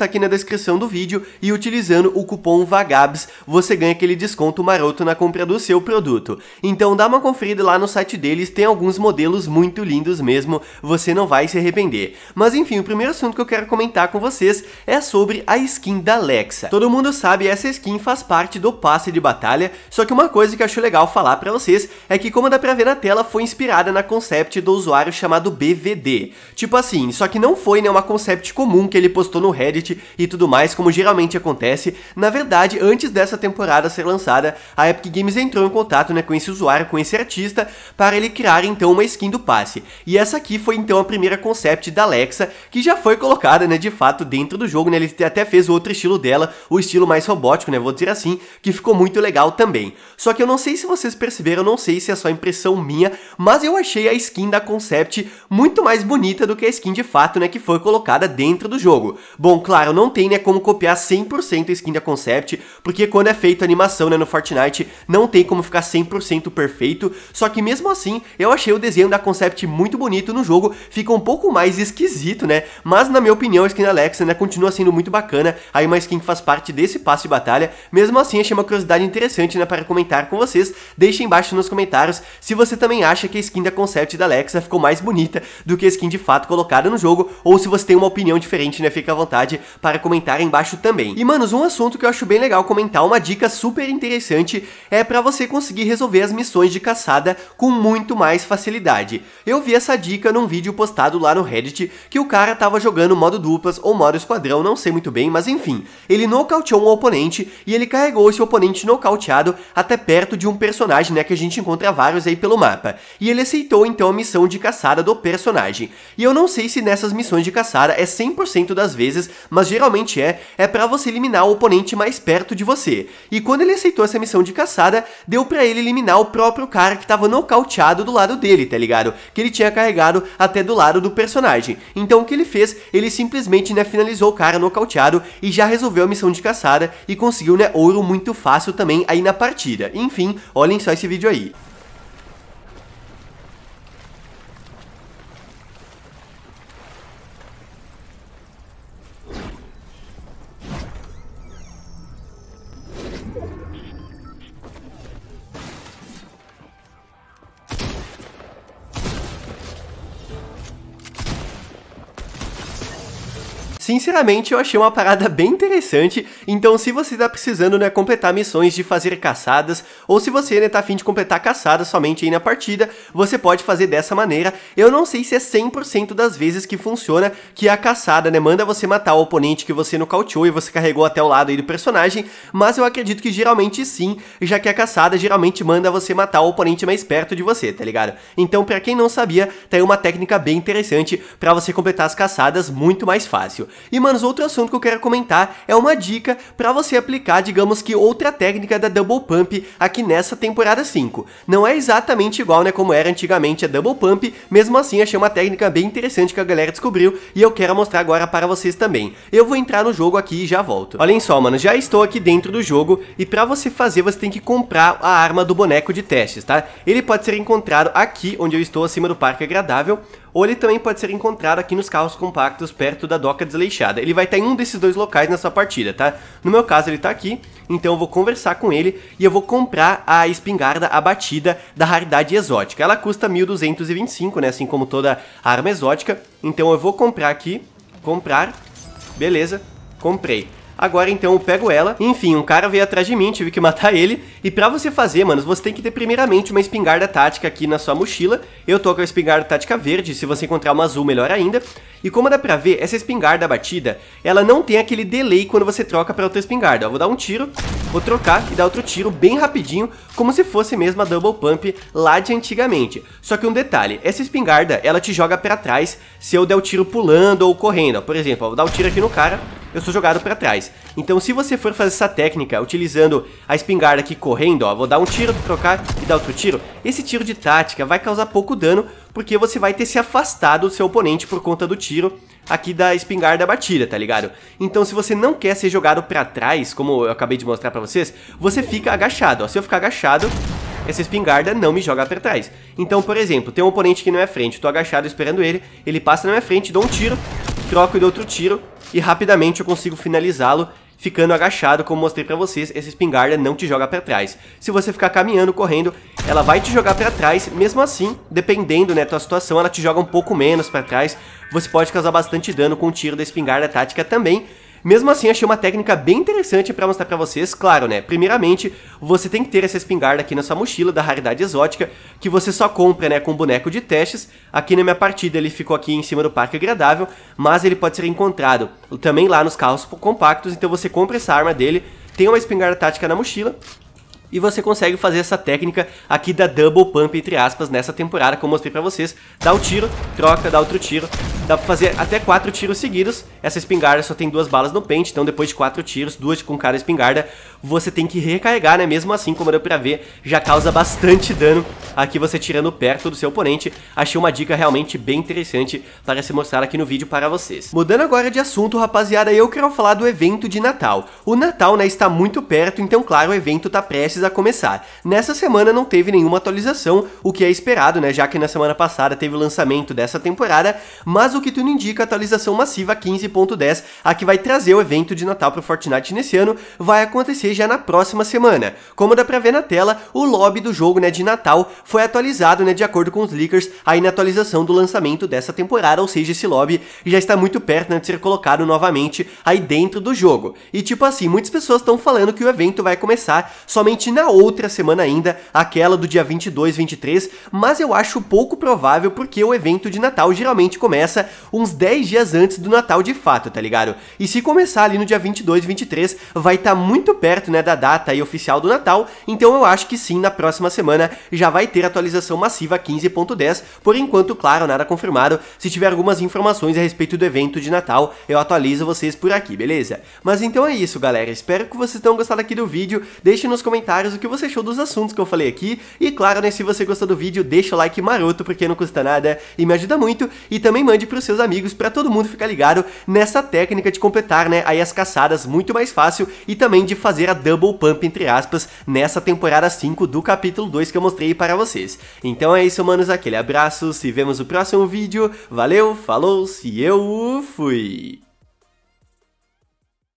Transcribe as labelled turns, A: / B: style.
A: está aqui na descrição do vídeo e utilizando o cupom VAGABS você ganha aquele desconto maroto na compra do seu produto. Então dá uma conferida lá no site deles, tem alguns modelos muito lindos mesmo, você não vai se arrepender. Mas enfim, o primeiro assunto que eu quero comentar com vocês é sobre a skin da Alexa. Todo mundo sabe, essa skin faz parte do passe de batalha, só que uma coisa que eu acho legal falar para vocês é que como dá pra ver na tela, foi inspirada na concept do usuário chamado BVD. Tipo assim, só que não foi né, uma concept comum que ele postou no Reddit e tudo mais, como geralmente acontece. Na verdade, antes dessa temporada ser lançada, a Epic Games entrou em contato né, com esse usuário, com esse artista, para ele criar então uma skin do passe. E essa aqui foi então a primeira concept da Alexa, que já foi colocada né, de fato dentro do jogo, né? ele até fez outro estilo dela, o estilo mais robótico, né, vou dizer assim, que ficou muito legal também. Só que eu não sei se vocês perceberam, não sei se é só impressão minha, mas eu achei a skin da concept muito mais bonita do que a skin de fato, né, que foi colocada dentro do jogo. Bom, claro, não tem né, como copiar 100% a skin da Concept, porque quando é feita animação né, no Fortnite, não tem como ficar 100% perfeito, só que mesmo assim, eu achei o desenho da Concept muito bonito no jogo, fica um pouco mais esquisito, né? Mas na minha opinião, a skin da Alexa né, continua sendo muito bacana, aí uma skin que faz parte desse passe de batalha, mesmo assim achei uma curiosidade interessante né, para comentar com vocês, deixe embaixo nos comentários se você também acha que a skin da Concept da Alexa ficou mais bonita do que a skin de fato colocada no jogo, ou se você tem uma opinião diferente, né, fica à vontade para comentar embaixo também. E manos, um assunto que eu acho bem legal comentar, uma dica super interessante, é para você conseguir resolver as missões de caçada com muito mais facilidade. Eu vi essa dica num vídeo postado lá no Reddit, que o cara tava jogando modo duplas ou modo esquadrão, não sei muito bem, mas enfim. Ele nocauteou um oponente e ele carregou esse oponente nocauteado até perto de um personagem, né, que a gente encontra vários aí pelo mapa. E ele aceitou então a missão de caçada do personagem. E eu não sei se nessas missões de caçada é 100% das vezes mas geralmente é, é para você eliminar o oponente mais perto de você. E quando ele aceitou essa missão de caçada, deu para ele eliminar o próprio cara que tava nocauteado do lado dele, tá ligado? Que ele tinha carregado até do lado do personagem. Então o que ele fez? Ele simplesmente, né, finalizou o cara nocauteado e já resolveu a missão de caçada e conseguiu, né, ouro muito fácil também aí na partida. Enfim, olhem só esse vídeo aí. Sinceramente, eu achei uma parada bem interessante, então se você tá precisando, né, completar missões de fazer caçadas, ou se você, né, tá afim de completar caçadas somente aí na partida, você pode fazer dessa maneira. Eu não sei se é 100% das vezes que funciona que a caçada, né, manda você matar o oponente que você nocauteou e você carregou até o lado aí do personagem, mas eu acredito que geralmente sim, já que a caçada geralmente manda você matar o oponente mais perto de você, tá ligado? Então, pra quem não sabia, tem tá uma técnica bem interessante para você completar as caçadas muito mais fácil. E, mano, outro assunto que eu quero comentar é uma dica para você aplicar, digamos que, outra técnica da Double Pump aqui nessa temporada 5. Não é exatamente igual, né, como era antigamente a Double Pump, mesmo assim achei uma técnica bem interessante que a galera descobriu e eu quero mostrar agora para vocês também. Eu vou entrar no jogo aqui e já volto. Olhem só, mano, já estou aqui dentro do jogo e para você fazer, você tem que comprar a arma do boneco de testes, tá? Ele pode ser encontrado aqui, onde eu estou acima do parque agradável, ou ele também pode ser encontrado aqui nos carros compactos perto da doca desleixada. Ele vai estar em um desses dois locais nessa partida, tá? No meu caso ele está aqui, então eu vou conversar com ele e eu vou comprar a espingarda abatida da raridade exótica. Ela custa 1225, né, assim como toda arma exótica, então eu vou comprar aqui, comprar, beleza, comprei. Agora então eu pego ela. Enfim, um cara veio atrás de mim, tive que matar ele. E pra você fazer, manos, você tem que ter primeiramente uma espingarda tática aqui na sua mochila. Eu tô com a espingarda tática verde, se você encontrar uma azul, melhor ainda. E como dá pra ver, essa espingarda batida, ela não tem aquele delay quando você troca pra outra espingarda. Eu vou dar um tiro, vou trocar e dar outro tiro bem rapidinho, como se fosse mesmo a Double Pump lá de antigamente. Só que um detalhe, essa espingarda, ela te joga pra trás se eu der o tiro pulando ou correndo. Por exemplo, eu vou dar o um tiro aqui no cara, eu sou jogado para trás. Então se você for fazer essa técnica utilizando a espingarda aqui correndo, ó, vou dar um tiro, trocar e dar outro tiro, esse tiro de tática vai causar pouco dano, porque você vai ter se afastado do seu oponente por conta do tiro aqui da espingarda batida, tá ligado? Então se você não quer ser jogado pra trás, como eu acabei de mostrar pra vocês, você fica agachado, ó. se eu ficar agachado, essa espingarda não me joga pra trás. Então, por exemplo, tem um oponente aqui na minha é frente, tô agachado esperando ele, ele passa na minha frente, dou um tiro, troco de outro tiro, e rapidamente eu consigo finalizá-lo, ficando agachado, como mostrei pra vocês, essa espingarda não te joga pra trás. Se você ficar caminhando, correndo, ela vai te jogar pra trás, mesmo assim, dependendo né, da tua situação, ela te joga um pouco menos pra trás, você pode causar bastante dano com o tiro da espingarda tática também, mesmo assim, achei uma técnica bem interessante para mostrar para vocês, claro, né? Primeiramente, você tem que ter essa espingarda aqui na sua mochila da raridade exótica, que você só compra, né, com boneco de testes. Aqui na minha partida ele ficou aqui em cima do parque agradável, mas ele pode ser encontrado também lá nos carros compactos, então você compra essa arma dele, tem uma espingarda tática na mochila e você consegue fazer essa técnica aqui da double pump, entre aspas, nessa temporada, como eu mostrei pra vocês. Dá o um tiro, troca, dá outro tiro. Dá pra fazer até quatro tiros seguidos. Essa espingarda só tem duas balas no pente, então depois de quatro tiros, duas com cada espingarda, você tem que recarregar, né? Mesmo assim, como deu pra ver, já causa bastante dano aqui você tirando perto do seu oponente. Achei uma dica realmente bem interessante para se mostrar aqui no vídeo para vocês. Mudando agora de assunto, rapaziada, eu quero falar do evento de Natal. O Natal, né, está muito perto, então, claro, o evento tá prestes precisar começar. Nessa semana não teve nenhuma atualização, o que é esperado, né? Já que na semana passada teve o lançamento dessa temporada, mas o que tudo indica, a atualização massiva 15.10, a que vai trazer o evento de Natal pro Fortnite nesse ano, vai acontecer já na próxima semana. Como dá pra ver na tela, o lobby do jogo, né, de Natal foi atualizado, né, de acordo com os leakers, aí na atualização do lançamento dessa temporada, ou seja, esse lobby já está muito perto, né, de ser colocado novamente aí dentro do jogo. E tipo assim, muitas pessoas estão falando que o evento vai começar somente na outra semana ainda, aquela do dia 22, 23, mas eu acho pouco provável porque o evento de Natal geralmente começa uns 10 dias antes do Natal de fato, tá ligado? E se começar ali no dia 22, 23, vai estar tá muito perto, né, da data aí oficial do Natal, então eu acho que sim, na próxima semana já vai ter atualização massiva 15.10, por enquanto, claro, nada confirmado, se tiver algumas informações a respeito do evento de Natal, eu atualizo vocês por aqui, beleza? Mas então é isso, galera, espero que vocês tenham gostado aqui do vídeo, deixe nos comentários comentários o que você achou dos assuntos que eu falei aqui. E claro, né, se você gostou do vídeo, deixa o like maroto, porque não custa nada e me ajuda muito. E também mande pros seus amigos para todo mundo ficar ligado nessa técnica de completar, né, aí as caçadas muito mais fácil e também de fazer a double pump, entre aspas, nessa temporada 5 do capítulo 2 que eu mostrei para vocês. Então é isso, manos, aquele abraço, se vemos no próximo vídeo, valeu, falou, se eu fui!